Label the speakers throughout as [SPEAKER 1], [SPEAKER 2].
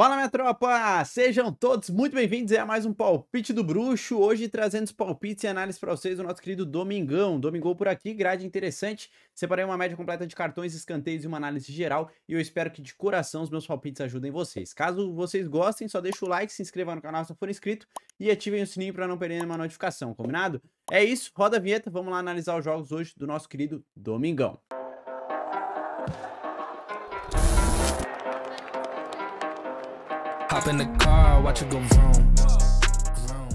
[SPEAKER 1] Fala minha tropa! Sejam todos muito bem-vindos a mais um Palpite do Bruxo, hoje trazendo os palpites e análises para vocês do nosso querido Domingão. Domingou por aqui, grade interessante, separei uma média completa de cartões, escanteios e uma análise geral e eu espero que de coração os meus palpites ajudem vocês. Caso vocês gostem, só deixa o like, se inscreva no canal se não for inscrito e ativem o sininho para não perder nenhuma notificação, combinado? É isso, roda a vinheta, vamos lá analisar os jogos hoje do nosso querido Domingão. Hop in the car, watch it go vroom.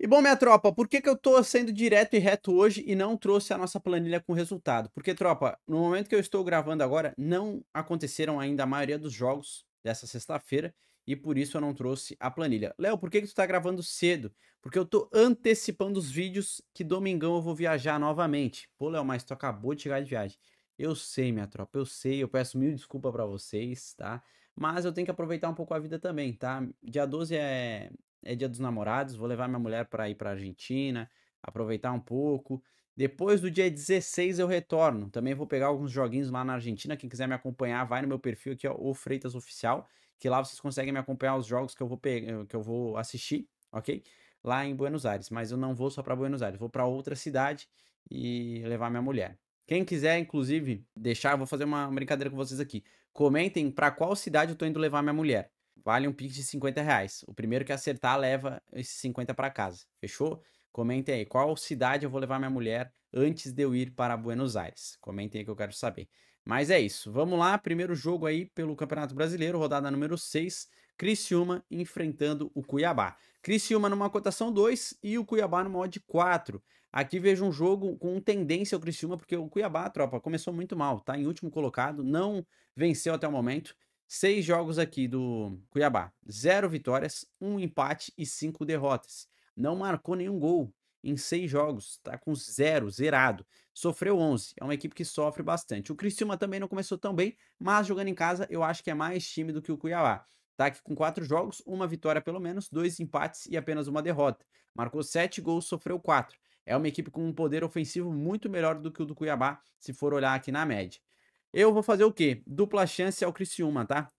[SPEAKER 1] E bom, minha tropa, por que, que eu tô sendo direto e reto hoje e não trouxe a nossa planilha com resultado? Porque, tropa, no momento que eu estou gravando agora, não aconteceram ainda a maioria dos jogos dessa sexta-feira e por isso eu não trouxe a planilha. Léo, por que, que tu tá gravando cedo? Porque eu tô antecipando os vídeos que domingão eu vou viajar novamente. Pô, Léo, mas tu acabou de chegar de viagem. Eu sei, minha tropa, eu sei, eu peço mil desculpas para vocês, tá? Mas eu tenho que aproveitar um pouco a vida também, tá? Dia 12 é, é dia dos namorados, vou levar minha mulher para ir pra Argentina, aproveitar um pouco. Depois do dia 16 eu retorno. Também vou pegar alguns joguinhos lá na Argentina. Quem quiser me acompanhar, vai no meu perfil aqui, ó, o Freitas Oficial, que lá vocês conseguem me acompanhar os jogos que eu vou que eu vou assistir, OK? Lá em Buenos Aires, mas eu não vou só para Buenos Aires, vou para outra cidade e levar minha mulher. Quem quiser, inclusive, deixar, eu vou fazer uma brincadeira com vocês aqui. Comentem para qual cidade eu tô indo levar minha mulher. Vale um pix de 50 reais. O primeiro que acertar leva esses 50 para casa. Fechou? Comentem aí qual cidade eu vou levar minha mulher antes de eu ir para Buenos Aires. Comentem aí que eu quero saber. Mas é isso. Vamos lá, primeiro jogo aí pelo Campeonato Brasileiro, rodada número 6. Criciúma enfrentando o Cuiabá. Criciúma numa cotação 2 e o Cuiabá numa odd 4. Aqui vejo um jogo com tendência ao Criciúma, porque o Cuiabá, tropa, começou muito mal, tá em último colocado, não venceu até o momento. Seis jogos aqui do Cuiabá, zero vitórias, um empate e cinco derrotas. Não marcou nenhum gol em seis jogos, tá com zero, zerado. Sofreu 11, é uma equipe que sofre bastante. O Criciúma também não começou tão bem, mas jogando em casa eu acho que é mais time do que o Cuiabá. Tá aqui com quatro jogos, uma vitória pelo menos, dois empates e apenas uma derrota. Marcou sete gols, sofreu quatro. É uma equipe com um poder ofensivo muito melhor do que o do Cuiabá, se for olhar aqui na média. Eu vou fazer o quê? Dupla chance ao Criciúma, tá?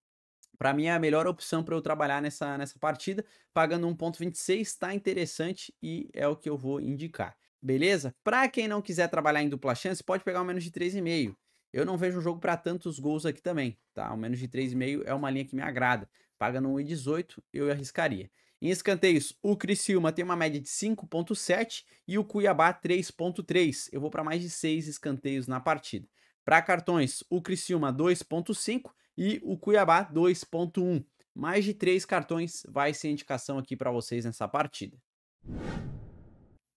[SPEAKER 1] Para mim é a melhor opção para eu trabalhar nessa, nessa partida. Pagando 1,26 está interessante e é o que eu vou indicar. Beleza? Para quem não quiser trabalhar em dupla chance, pode pegar o menos de 3,5. Eu não vejo o jogo para tantos gols aqui também, tá? O menos de 3,5 é uma linha que me agrada paga no 1,18, eu arriscaria. Em escanteios, o Criciúma tem uma média de 5.7 e o Cuiabá 3.3. Eu vou para mais de 6 escanteios na partida. Para cartões, o Criciúma 2.5 e o Cuiabá 2.1. Mais de 3 cartões vai ser indicação aqui para vocês nessa partida.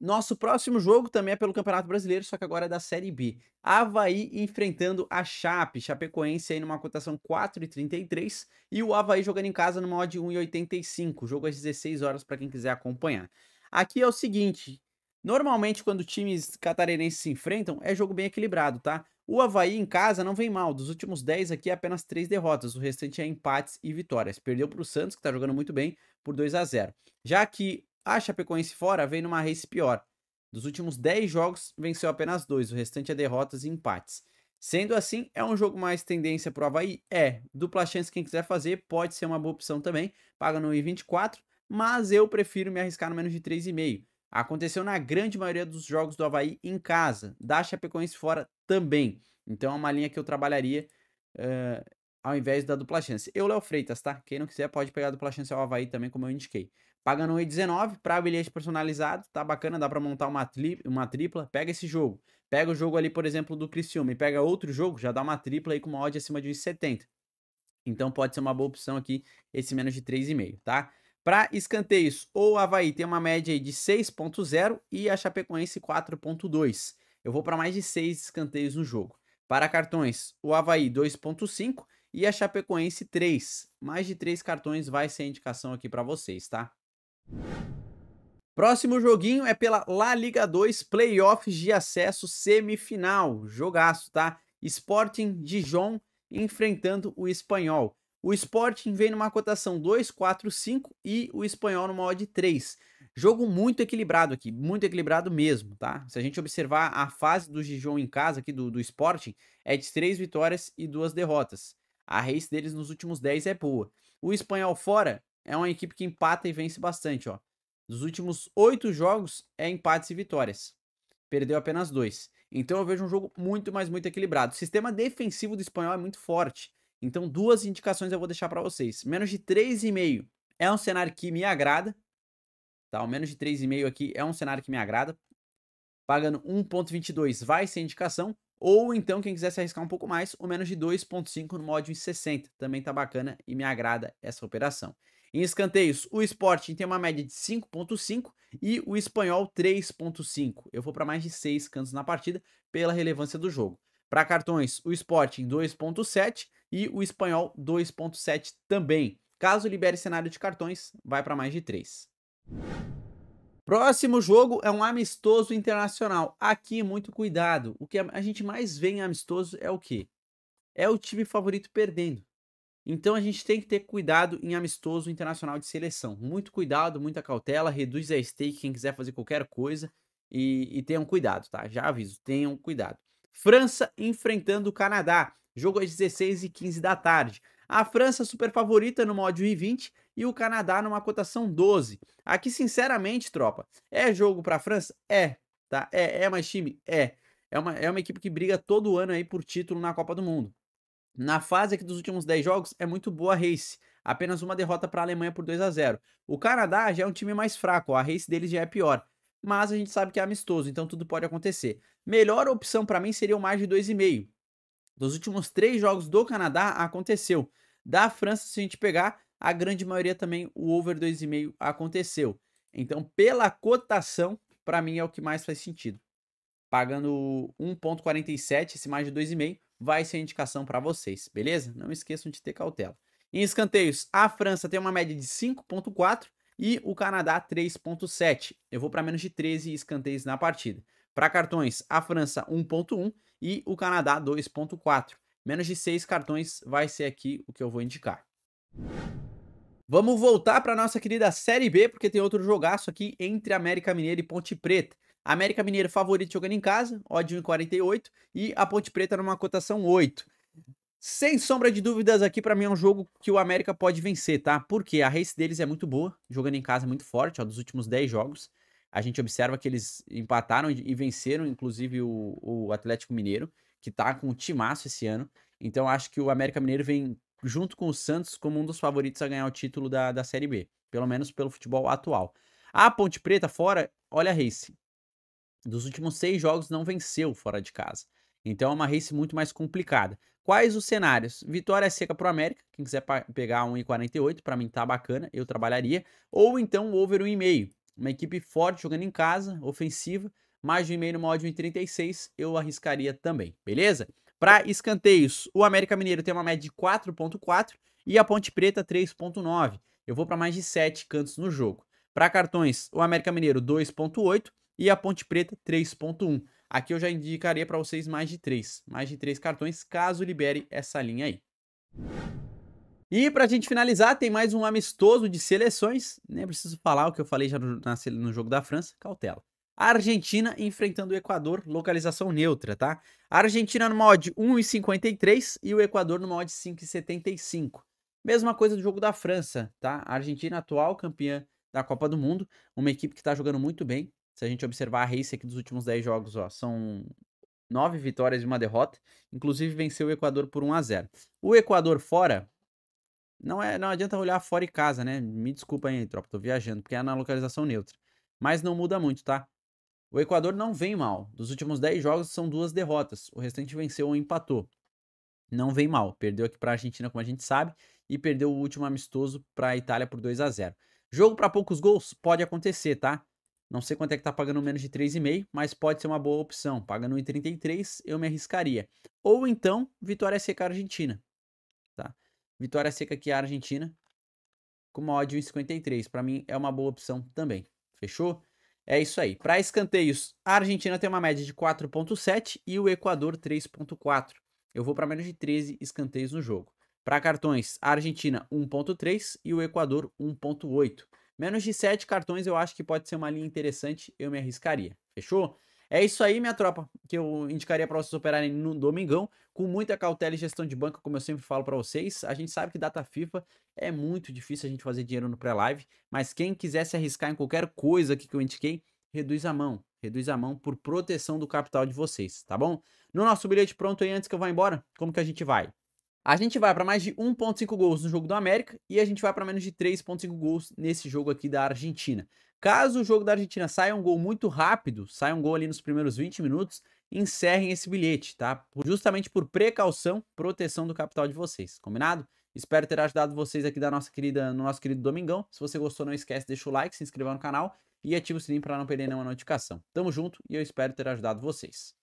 [SPEAKER 1] Nosso próximo jogo também é pelo Campeonato Brasileiro, só que agora é da Série B. Havaí enfrentando a Chape. Chapecoense aí numa cotação 4,33 e o Havaí jogando em casa numa odd 1,85. Jogo às 16 horas para quem quiser acompanhar. Aqui é o seguinte, normalmente quando times catarinenses se enfrentam, é jogo bem equilibrado, tá? O Havaí em casa não vem mal. Dos últimos 10 aqui, é apenas 3 derrotas. O restante é empates e vitórias. Perdeu para o Santos, que está jogando muito bem, por 2 a 0 Já que a Chapecoense fora vem numa race pior. Dos últimos 10 jogos, venceu apenas dois, o restante é derrotas e empates. Sendo assim, é um jogo mais tendência para o Havaí? É. Dupla chance, quem quiser fazer, pode ser uma boa opção também. Paga no I24, mas eu prefiro me arriscar no menos de 3,5. Aconteceu na grande maioria dos jogos do Havaí em casa, da Chapecoense fora também. Então é uma linha que eu trabalharia eh, ao invés da dupla chance. Eu, Léo Freitas, tá? Quem não quiser pode pegar a dupla chance ao Havaí também, como eu indiquei. Paga no para bilhete personalizado, tá bacana, dá para montar uma, tri uma tripla, pega esse jogo. Pega o jogo ali, por exemplo, do Criciúma e pega outro jogo, já dá uma tripla aí com uma odd acima de 1,70. Então pode ser uma boa opção aqui esse menos de 3,5, tá? Para escanteios, o Havaí tem uma média aí de 6.0 e a Chapecoense 4.2. Eu vou para mais de 6 escanteios no jogo. Para cartões, o Havaí 2.5 e a Chapecoense 3. Mais de 3 cartões vai ser a indicação aqui para vocês, tá? Próximo joguinho é pela La Liga 2 Playoffs de acesso semifinal. Jogaço, tá? Sporting Dijon enfrentando o Espanhol. O Sporting vem numa cotação 2, 4, 5 e o Espanhol numa odd 3. Jogo muito equilibrado aqui, muito equilibrado mesmo, tá? Se a gente observar a fase do Dijon em casa aqui do, do Sporting, é de 3 vitórias e 2 derrotas. A race deles nos últimos 10 é boa. O espanhol fora é uma equipe que empata e vence bastante, ó. Dos últimos 8 jogos é empates e vitórias. Perdeu apenas dois. Então eu vejo um jogo muito, mais muito equilibrado. O sistema defensivo do espanhol é muito forte. Então duas indicações eu vou deixar para vocês. Menos de 3,5 é um cenário que me agrada. Tá, o menos de 3,5 aqui é um cenário que me agrada. Pagando 1.22 vai ser indicação. Ou então, quem quiser se arriscar um pouco mais, o menos de 2,5 no mod 60. Também tá bacana e me agrada essa operação. Em escanteios, o Sporting tem uma média de 5.5 e o Espanhol 3.5. Eu vou para mais de 6 cantos na partida pela relevância do jogo. Para cartões, o Sporting 2.7 e o Espanhol 2.7 também. Caso libere cenário de cartões, vai para mais de 3. Próximo jogo é um amistoso internacional. Aqui, muito cuidado. O que a gente mais vê em amistoso é o quê? É o time favorito perdendo. Então a gente tem que ter cuidado em amistoso internacional de seleção. Muito cuidado, muita cautela, reduz a stake quem quiser fazer qualquer coisa e, e tenham cuidado, tá? Já aviso, tenham cuidado. França enfrentando o Canadá. Jogo às 16 e 15 da tarde a França super favorita no mod 20 e o Canadá numa cotação 12. Aqui, sinceramente, tropa, é jogo para a França? É, tá? É, é mais time? É. É uma, é uma equipe que briga todo ano aí por título na Copa do Mundo. Na fase aqui dos últimos 10 jogos, é muito boa a race. Apenas uma derrota para a Alemanha por 2 a 0 O Canadá já é um time mais fraco, a race deles já é pior mas a gente sabe que é amistoso, então tudo pode acontecer. Melhor opção para mim seria o mais de 2,5. Dos últimos três jogos do Canadá, aconteceu. Da França, se a gente pegar, a grande maioria também, o over 2,5 aconteceu. Então, pela cotação, para mim é o que mais faz sentido. Pagando 1,47, esse mais de 2,5, vai ser indicação para vocês, beleza? Não esqueçam de ter cautela. Em escanteios, a França tem uma média de 5,4 e o Canadá 3,7. Eu vou para menos de 13 escanteios na partida. Para cartões, a França 1.1 e o Canadá 2.4. Menos de 6 cartões vai ser aqui o que eu vou indicar. Vamos voltar para nossa querida Série B, porque tem outro jogaço aqui entre América Mineira e Ponte Preta. América Mineira favorito jogando em casa, em 48, e a Ponte Preta numa cotação 8. Sem sombra de dúvidas, aqui para mim é um jogo que o América pode vencer, tá? Porque a race deles é muito boa, jogando em casa é muito forte, ó, dos últimos 10 jogos. A gente observa que eles empataram e venceram, inclusive, o, o Atlético Mineiro, que tá com um timaço esse ano. Então acho que o América Mineiro vem junto com o Santos como um dos favoritos a ganhar o título da, da Série B, pelo menos pelo futebol atual. A Ponte Preta fora, olha a race. Dos últimos seis jogos não venceu fora de casa. Então é uma race muito mais complicada. Quais os cenários? Vitória é seca para o América, quem quiser pegar 1,48, para mim tá bacana, eu trabalharia. Ou então over 1,5. Uma equipe forte jogando em casa, ofensiva, mais de um e-mail no mod 36, eu arriscaria também, beleza? Para escanteios, o América Mineiro tem uma média de 4,4 e a Ponte Preta 3,9. Eu vou para mais de 7 cantos no jogo. Para cartões, o América Mineiro 2,8 e a Ponte Preta 3,1. Aqui eu já indicaria para vocês mais de 3, mais de 3 cartões, caso libere essa linha aí. E para a gente finalizar, tem mais um amistoso de seleções. Nem né? preciso falar o que eu falei já no, na, no jogo da França. Cautela. A Argentina enfrentando o Equador, localização neutra, tá? A Argentina no mod 1,53 e o Equador no mod 5,75. Mesma coisa do jogo da França, tá? A Argentina atual campeã da Copa do Mundo, uma equipe que tá jogando muito bem. Se a gente observar a race aqui dos últimos 10 jogos, ó, são 9 vitórias e uma derrota, inclusive venceu o Equador por 1 a 0. O Equador fora não, é, não adianta olhar fora e casa, né? Me desculpa aí, tropa, tô viajando, porque é na localização neutra. Mas não muda muito, tá? O Equador não vem mal. Dos últimos 10 jogos são duas derrotas. O restante venceu ou empatou. Não vem mal. Perdeu aqui para a Argentina, como a gente sabe, e perdeu o último amistoso para a Itália por 2 a 0. Jogo para poucos gols pode acontecer, tá? Não sei quanto é que tá pagando menos de 3,5, mas pode ser uma boa opção. Pagando 1,33 eu me arriscaria. Ou então, vitória seca Argentina. Vitória seca aqui a Argentina. Com uma odd 1,53. Para mim é uma boa opção também. Fechou? É isso aí. Para escanteios, a Argentina tem uma média de 4,7 e o Equador 3,4. Eu vou para menos de 13 escanteios no jogo. Para cartões, a Argentina 1,3 e o Equador 1,8. Menos de 7 cartões eu acho que pode ser uma linha interessante, eu me arriscaria. Fechou? É isso aí, minha tropa, que eu indicaria para vocês operarem no domingão, com muita cautela e gestão de banca, como eu sempre falo para vocês. A gente sabe que data FIFA é muito difícil a gente fazer dinheiro no pré-live, mas quem quiser se arriscar em qualquer coisa aqui que eu indiquei, reduz a mão, reduz a mão por proteção do capital de vocês, tá bom? No nosso bilhete pronto aí, antes que eu vá embora, como que a gente vai? A gente vai para mais de 1.5 gols no jogo do América e a gente vai para menos de 3.5 gols nesse jogo aqui da Argentina. Caso o jogo da Argentina saia um gol muito rápido, saia um gol ali nos primeiros 20 minutos, encerrem esse bilhete, tá? Justamente por precaução, proteção do capital de vocês, combinado? Espero ter ajudado vocês aqui da nossa querida, no nosso querido Domingão. Se você gostou, não esquece, deixa o like, se inscreva no canal e ativa o sininho para não perder nenhuma notificação. Tamo junto e eu espero ter ajudado vocês.